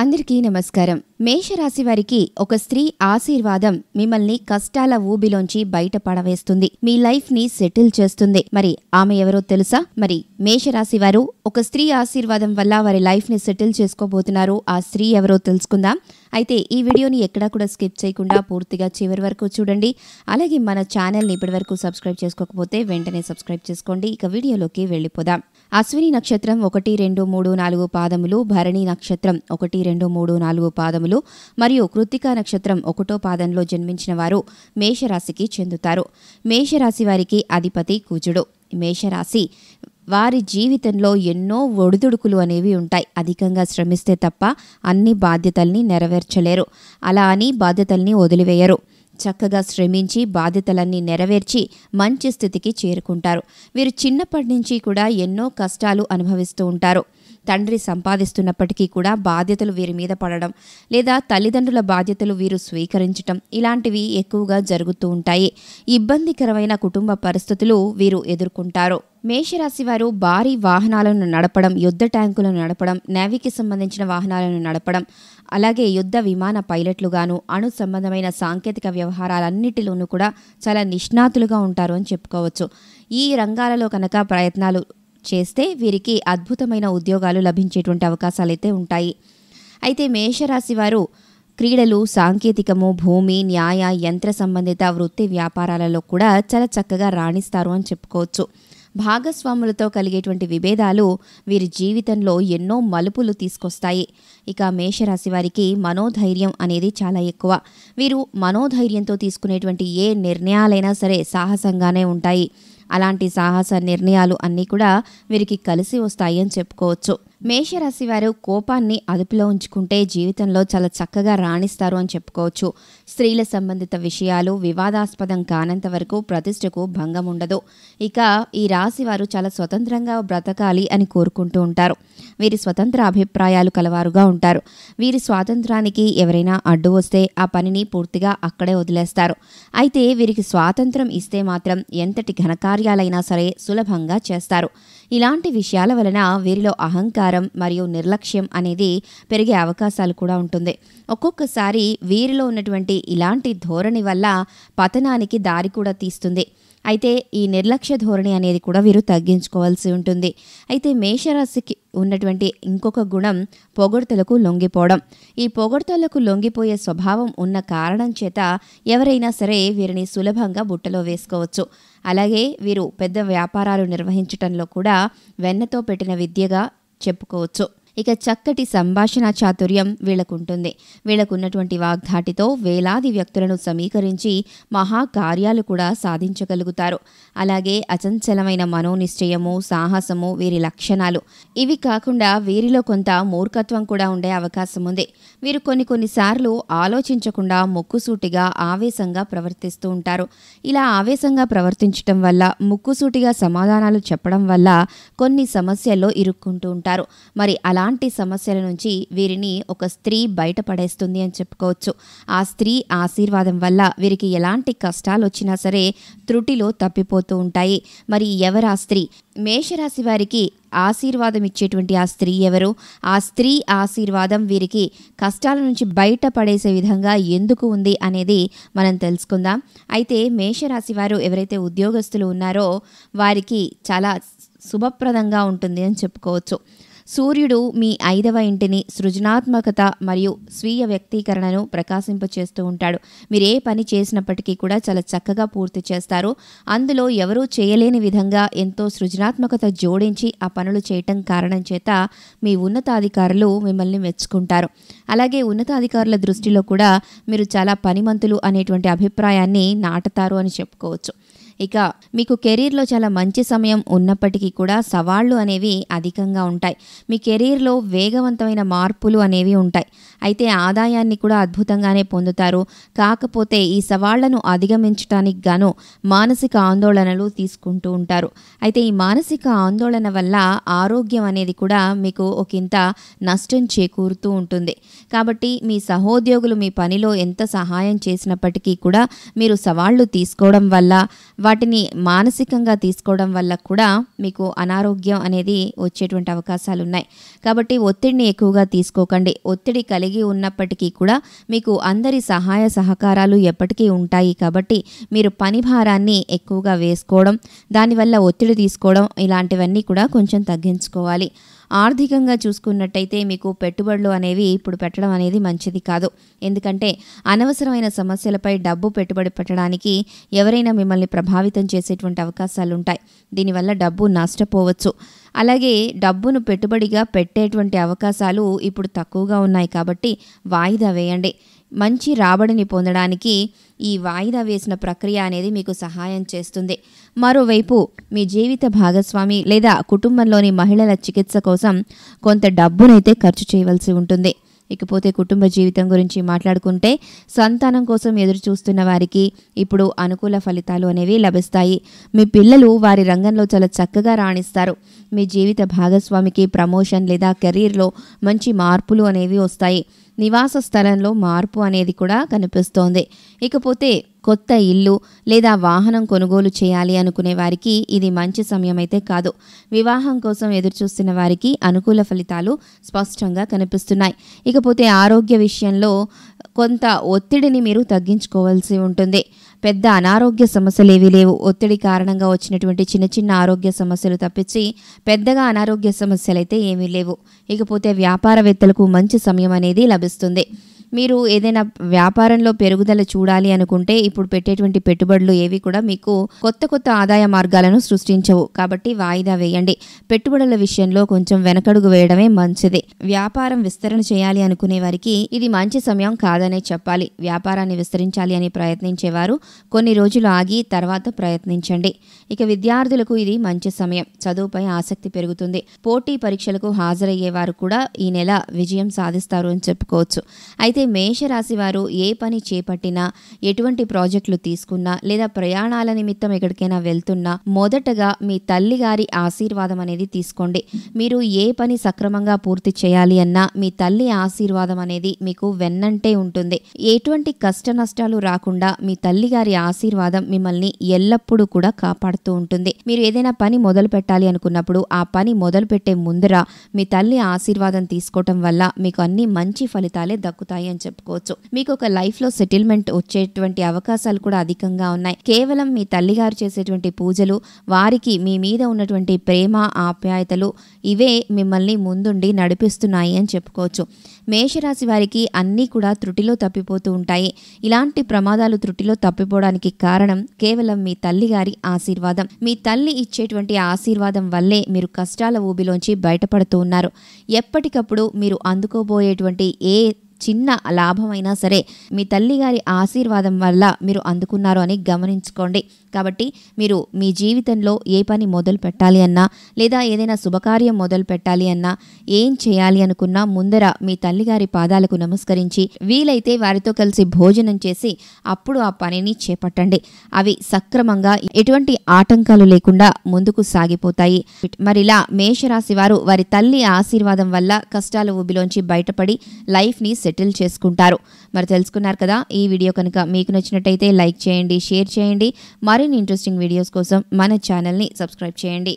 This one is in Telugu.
అందరికీ నమస్కారం మేషరాశి వారికి ఒక స్త్రీ ఆశీర్వాదం మిమ్మల్ని కష్టాల ఊబిలోంచి బయట పడవేస్తుంది మీ లైఫ్ ని సెటిల్ చేస్తుంది మరి ఆమె ఎవరో తెలుసా మరి మేషరాశి వారు ఒక స్త్రీ ఆశీర్వాదం వల్ల వారి లైఫ్ ని సెటిల్ చేసుకోబోతున్నారు ఆ స్త్రీ ఎవరో తెలుసుకుందాం అయితే ఈ వీడియోని ఎక్కడా కూడా స్కిప్ చేయకుండా పూర్తిగా చివరి వరకు చూడండి అలాగే మన ఛానల్ని ఇప్పటి వరకు సబ్స్క్రైబ్ చేసుకోకపోతే వెంటనే సబ్స్క్రైబ్ చేసుకోండి ఇక వీడియోలోకి వెళ్ళిపోదాం అశ్విని నక్షత్రం ఒకటి రెండు మూడు నాలుగు పాదములు భరణి నక్షత్రం ఒకటి రెండు మూడు నాలుగు పాదములు మరియు కృత్తికా నక్షత్రం ఒకటో పాదంలో జన్మించిన వారు మేషరాశికి చెందుతారు మేషరాశి వారికి అధిపతి కూచుడు మేషరాశి వారి జీవితంలో ఎన్నో ఒడిదుడుకులు అనేవి ఉంటాయి అధికంగా శ్రమిస్తే తప్ప అన్ని బాధ్యతల్ని నెరవేర్చలేరు అలా అని బాధ్యతల్ని వదిలివేయరు చక్కగా శ్రమించి బాధ్యతలన్నీ నెరవేర్చి మంచి స్థితికి చేరుకుంటారు వీరు చిన్నప్పటి నుంచి కూడా ఎన్నో కష్టాలు అనుభవిస్తూ ఉంటారు తండ్రి సంపాదిస్తున్నప్పటికీ కూడా బాధ్యతలు వీరి మీద పడడం లేదా తల్లిదండ్రుల బాధ్యతలు వీరు స్వీకరించటం ఇలాంటివి ఎక్కువగా జరుగుతూ ఉంటాయి ఇబ్బందికరమైన కుటుంబ పరిస్థితులు వీరు ఎదుర్కొంటారు మేషరాశి వారు భారీ వాహనాలను నడపడం యుద్ధ ట్యాంకులను నడపడం నేవీకి సంబంధించిన వాహనాలను నడపడం అలాగే యుద్ధ విమాన పైలట్లుగాను అణు సంబంధమైన సాంకేతిక వ్యవహారాలన్నిటిలోనూ కూడా చాలా నిష్ణాతులుగా ఉంటారు అని చెప్పుకోవచ్చు ఈ రంగాలలో కనుక ప్రయత్నాలు చేస్తే వీరికి అద్భుతమైన ఉద్యోగాలు లభించేటువంటి అవకాశాలైతే ఉంటాయి అయితే మేషరాశి వారు క్రీడలు సాంకేతికము భూమి న్యాయ యంత్ర సంబంధిత వృత్తి వ్యాపారాలలో కూడా చాలా చక్కగా రాణిస్తారు అని చెప్పుకోవచ్చు భాగస్వాములతో కలిగేటువంటి విభేదాలు వీరి జీవితంలో ఎన్నో మలుపులు తీసుకొస్తాయి ఇక మేషరాశి వారికి మనోధైర్యం అనేది చాలా ఎక్కువ వీరు మనోధైర్యంతో తీసుకునేటువంటి ఏ నిర్ణయాలైనా సరే సాహసంగానే ఉంటాయి అలాంటి సాహస నిర్ణయాలు అన్నీ కూడా వీరికి కలిసి వస్తాయని చెప్పుకోవచ్చు మేషరాశి వారు కోపాన్ని అదుపులో ఉంచుకుంటే జీవితంలో చాలా చక్కగా రాణిస్తారు అని చెప్పుకోవచ్చు స్త్రీల సంబంధిత విషయాలు వివాదాస్పదం కానంత వరకు ప్రతిష్టకు భంగం ఉండదు ఇక ఈ రాశి వారు చాలా స్వతంత్రంగా బ్రతకాలి అని కోరుకుంటూ ఉంటారు వీరి స్వతంత్ర అభిప్రాయాలు కలవారుగా ఉంటారు వీరి స్వాతంత్రానికి ఎవరైనా అడ్డు వస్తే ఆ పనిని పూర్తిగా అక్కడే వదిలేస్తారు అయితే వీరికి స్వాతంత్రం ఇస్తే మాత్రం ఎంతటి ఘనకార్యాలైనా సరే సులభంగా చేస్తారు ఇలాంటి విషయాల వలన వీరిలో అహంకారం మరియు నిర్లక్ష్యం అనేది పెరిగే అవకాశాలు కూడా ఉంటుంది ఒక్కొక్కసారి వీరిలో ఉన్నటువంటి ఇలాంటి ధోరణి వల్ల పతనానికి దారి కూడా తీస్తుంది అయితే ఈ నిర్లక్ష్య ధోరణి అనేది కూడా వీరు తగ్గించుకోవాల్సి ఉంటుంది అయితే మేషరాశికి ఉన్నటువంటి ఇంకొక గుణం పొగడ్తలకు లొంగిపోవడం ఈ పొగడ్తలకు లొంగిపోయే స్వభావం ఉన్న కారణం చేత ఎవరైనా సరే వీరిని సులభంగా బుట్టలో వేసుకోవచ్చు అలాగే వీరు పెద్ద వ్యాపారాలు నిర్వహించటంలో కూడా వెన్నతో పెట్టిన విద్యగా చెప్పుకోవచ్చు ఇక చక్కటి సంభాషణ చాతుర్యం వీళ్లకుంటుంది వీళ్లకున్నటువంటి వాగ్ధాటితో వేలాది వ్యక్తులను సమీకరించి మహాకార్యాలు కూడా సాధించగలుగుతారు అలాగే అచంచలమైన మనోనిశ్చయము సాహసము వీరి లక్షణాలు ఇవి కాకుండా వీరిలో కొంత మూర్ఖత్వం కూడా ఉండే అవకాశం ఉంది వీరు కొన్ని కొన్నిసార్లు ఆలోచించకుండా ముక్కుసూటిగా ఆవేశంగా ప్రవర్తిస్తూ ఉంటారు ఇలా ఆవేశంగా ప్రవర్తించటం వల్ల ముక్కుసూటిగా సమాధానాలు చెప్పడం వల్ల కొన్ని సమస్యల్లో ఇరుక్కుంటూ ఉంటారు మరి అలా ఎలాంటి సమస్యల నుంచి వీరిని ఒక స్త్రీ బయటపడేస్తుంది అని చెప్పుకోవచ్చు ఆ స్త్రీ ఆశీర్వాదం వల్ల వీరికి ఎలాంటి కష్టాలు వచ్చినా సరే త్రుటిలో తప్పిపోతూ ఉంటాయి మరి ఎవరా ఆ స్త్రీ మేషరాశి వారికి ఆశీర్వాదం ఇచ్చేటువంటి ఆ స్త్రీ ఎవరు ఆ స్త్రీ ఆశీర్వాదం వీరికి కష్టాల నుంచి బయటపడేసే విధంగా ఎందుకు ఉంది అనేది మనం తెలుసుకుందాం అయితే మేషరాశి వారు ఎవరైతే ఉద్యోగస్తులు ఉన్నారో వారికి చాలా శుభప్రదంగా ఉంటుంది అని చెప్పుకోవచ్చు సూర్యుడు మీ ఐదవ ఇంటిని సృజనాత్మకత మరియు స్వీయ వ్యక్తీకరణను ప్రకాశింపచేస్తూ ఉంటాడు మీరు ఏ పని చేసినప్పటికీ కూడా చాలా చక్కగా పూర్తి చేస్తారు అందులో ఎవరూ చేయలేని విధంగా ఎంతో సృజనాత్మకత జోడించి ఆ పనులు చేయటం కారణం చేత మీ ఉన్నతాధికారులు మిమ్మల్ని మెచ్చుకుంటారు అలాగే ఉన్నతాధికారుల దృష్టిలో కూడా మీరు చాలా పనిమంతులు అనేటువంటి అభిప్రాయాన్ని నాటతారు అని చెప్పుకోవచ్చు ఇక మీకు కెరీర్లో చాలా మంచి సమయం ఉన్నప్పటికీ కూడా సవాళ్లు అనేవి అధికంగా ఉంటాయి మీ కెరీర్లో వేగవంతమైన మార్పులు అనేవి ఉంటాయి అయితే ఆదాయాన్ని కూడా అద్భుతంగానే పొందుతారు కాకపోతే ఈ సవాళ్లను అధిగమించడానికి గాను మానసిక ఆందోళనలు తీసుకుంటూ ఉంటారు అయితే ఈ మానసిక ఆందోళన వల్ల ఆరోగ్యం అనేది కూడా మీకు ఒకంత నష్టం చేకూరుతూ ఉంటుంది కాబట్టి మీ సహోద్యోగులు మీ పనిలో ఎంత సహాయం చేసినప్పటికీ కూడా మీరు సవాళ్లు తీసుకోవడం వల్ల వాటిని మానసికంగా తీసుకోవడం వల్ల కూడా మీకు అనారోగ్యం అనేది వచ్చేటువంటి అవకాశాలు ఉన్నాయి కాబట్టి ఒత్తిడిని ఎక్కువగా తీసుకోకండి ఒత్తిడి కలిగి ఉన్నప్పటికీ కూడా మీకు అందరి సహాయ సహకారాలు ఎప్పటికీ ఉంటాయి కాబట్టి మీరు పని భారాన్ని ఎక్కువగా వేసుకోవడం దానివల్ల ఒత్తిడి తీసుకోవడం ఇలాంటివన్నీ కూడా కొంచెం తగ్గించుకోవాలి ఆర్థికంగా చూసుకున్నట్టయితే మీకు పెట్టుబడులు అనేవి ఇప్పుడు పెట్టడం అనేది మంచిది కాదు ఎందుకంటే అనవసరమైన సమస్యలపై డబ్బు పెట్టుబడి పెట్టడానికి ఎవరైనా మిమ్మల్ని ప్రభావితం చేసేటువంటి అవకాశాలు ఉంటాయి దీనివల్ల డబ్బు నష్టపోవచ్చు అలాగే డబ్బును పెట్టుబడిగా పెట్టేటువంటి అవకాశాలు ఇప్పుడు తక్కువగా ఉన్నాయి కాబట్టి వాయిదా వేయండి మంచి రాబడిని పొందడానికి ఈ వాయిదా వేసిన ప్రక్రియ అనేది మీకు సహాయం చేస్తుంది మరోవైపు మీ జీవిత భాగస్వామి లేదా కుటుంబంలోని మహిళల చికిత్స కోసం కొంత డబ్బునైతే ఖర్చు చేయవలసి ఉంటుంది ఇకపోతే కుటుంబ జీవితం గురించి మాట్లాడుకుంటే సంతానం కోసం ఎదురు చూస్తున్న వారికి ఇప్పుడు అనుకూల ఫలితాలు అనేవి లభిస్తాయి మీ పిల్లలు వారి రంగంలో చాలా చక్కగా రాణిస్తారు మీ జీవిత భాగస్వామికి ప్రమోషన్ లేదా కెరీర్లో మంచి మార్పులు అనేవి వస్తాయి నివాస స్థలంలో మార్పు అనేది కూడా కనిపిస్తోంది ఇకపోతే కొత్త ఇల్లు లేదా వాహనం కొనుగోలు చేయాలి అనుకునే వారికి ఇది మంచి సమయమైతే కాదు వివాహం కోసం ఎదురుచూస్తున్న వారికి అనుకూల ఫలితాలు స్పష్టంగా కనిపిస్తున్నాయి ఇకపోతే ఆరోగ్య విషయంలో కొంత ఒత్తిడిని మీరు తగ్గించుకోవాల్సి ఉంటుంది పెద్ద అనారోగ్య సమస్యలు ఏవీ లేవు ఒత్తిడి కారణంగా వచ్చినటువంటి చిన్న చిన్న ఆరోగ్య సమస్యలు తప్పించి పెద్దగా అనారోగ్య సమస్యలు అయితే ఏమీ లేవు ఇకపోతే వ్యాపారవేత్తలకు మంచి సమయం అనేది లభిస్తుంది మీరు ఏదైనా వ్యాపారంలో పెరుగుదల చూడాలి అనుకుంటే ఇప్పుడు పెట్టేటువంటి పెట్టుబడులు ఏవి కూడా మీకు కొత్త కొత్త ఆదాయ మార్గాలను సృష్టించవు కాబట్టి వాయిదా వేయండి పెట్టుబడుల విషయంలో కొంచెం వెనకడుగు వేయడమే మంచిది వ్యాపారం విస్తరణ చేయాలి అనుకునే వారికి ఇది మంచి సమయం కాదనే చెప్పాలి వ్యాపారాన్ని విస్తరించాలి అని ప్రయత్నించేవారు కొన్ని రోజులు ఆగి తర్వాత ప్రయత్నించండి ఇక విద్యార్థులకు ఇది మంచి సమయం చదువుపై ఆసక్తి పెరుగుతుంది పోటీ పరీక్షలకు హాజరయ్యేవారు కూడా ఈ నెల విజయం సాధిస్తారు అని చెప్పుకోవచ్చు అయితే అయితే మేషరాశి వారు ఏ పని చేపట్టినా ఎటువంటి ప్రాజెక్టులు తీసుకున్నా లేదా ప్రయాణాల నిమిత్తం ఎక్కడికైనా వెళ్తున్నా మొదటగా మీ తల్లి గారి ఆశీర్వాదం అనేది తీసుకోండి మీరు ఏ పని సక్రమంగా పూర్తి చేయాలి అన్నా మీ తల్లి ఆశీర్వాదం అనేది మీకు వెన్నంటే ఉంటుంది ఎటువంటి కష్ట నష్టాలు రాకుండా మీ తల్లి గారి ఆశీర్వాదం మిమ్మల్ని ఎల్లప్పుడూ కూడా కాపాడుతూ ఉంటుంది మీరు ఏదైనా పని మొదలు పెట్టాలి అనుకున్నప్పుడు ఆ పని మొదలు పెట్టే ముందర మీ తల్లి ఆశీర్వాదం తీసుకోవటం వల్ల మీకు అన్ని మంచి ఫలితాలే దక్కుతాయి అని చెప్పుకోవచ్చు మీకు ఒక లైఫ్లో సెటిల్మెంట్ వచ్చేటువంటి అవకాశాలు కూడా అధికంగా ఉన్నాయి కేవలం మీ తల్లిగారు చేసేటువంటి పూజలు వారికి మీ మీద ఉన్నటువంటి ప్రేమ ఆప్యాయతలు ఇవే మిమ్మల్ని ముందుండి నడిపిస్తున్నాయి అని చెప్పుకోవచ్చు మేషరాశి వారికి అన్నీ కూడా త్రుటిలో తప్పిపోతూ ఉంటాయి ఇలాంటి ప్రమాదాలు త్రుటిలో తప్పిపోవడానికి కారణం కేవలం మీ తల్లిగారి ఆశీర్వాదం మీ తల్లి ఇచ్చేటువంటి ఆశీర్వాదం వల్లే మీరు కష్టాల ఊబిలోంచి బయటపడుతూ ఉన్నారు ఎప్పటికప్పుడు మీరు అందుకోబోయేటువంటి ఏ చిన్న లాభమైనా సరే మీ తల్లిగారి ఆశీర్వాదం వల్ల మీరు అందుకున్నారు అని గమనించుకోండి కాబట్టి మీరు మీ జీవితంలో ఏ పని మొదలు పెట్టాలి అన్నా లేదా ఏదైనా శుభకార్యం మొదలు పెట్టాలి అన్నా ఏం చేయాలి అనుకున్నా ముందర మీ తల్లిగారి పాదాలకు నమస్కరించి వీలైతే వారితో కలిసి భోజనం చేసి అప్పుడు ఆ పనిని చేపట్టండి అవి సక్రమంగా ఎటువంటి ఆటంకాలు లేకుండా ముందుకు సాగిపోతాయి మరిలా మేషరాశి వారు వారి తల్లి ఆశీర్వాదం వల్ల కష్టాల ఊబిలోంచి బయటపడి లైఫ్ని సెటిల్ చేసుకుంటారు మరి తెలుసుకున్నారు కదా ఈ వీడియో కనుక మీకు నచ్చినట్టయితే లైక్ చేయండి షేర్ చేయండి మరి మరిన్ని ఇంట్రెస్టింగ్ వీడియోస్ కోసం మన ఛానల్ని సబ్స్క్రైబ్ చేయండి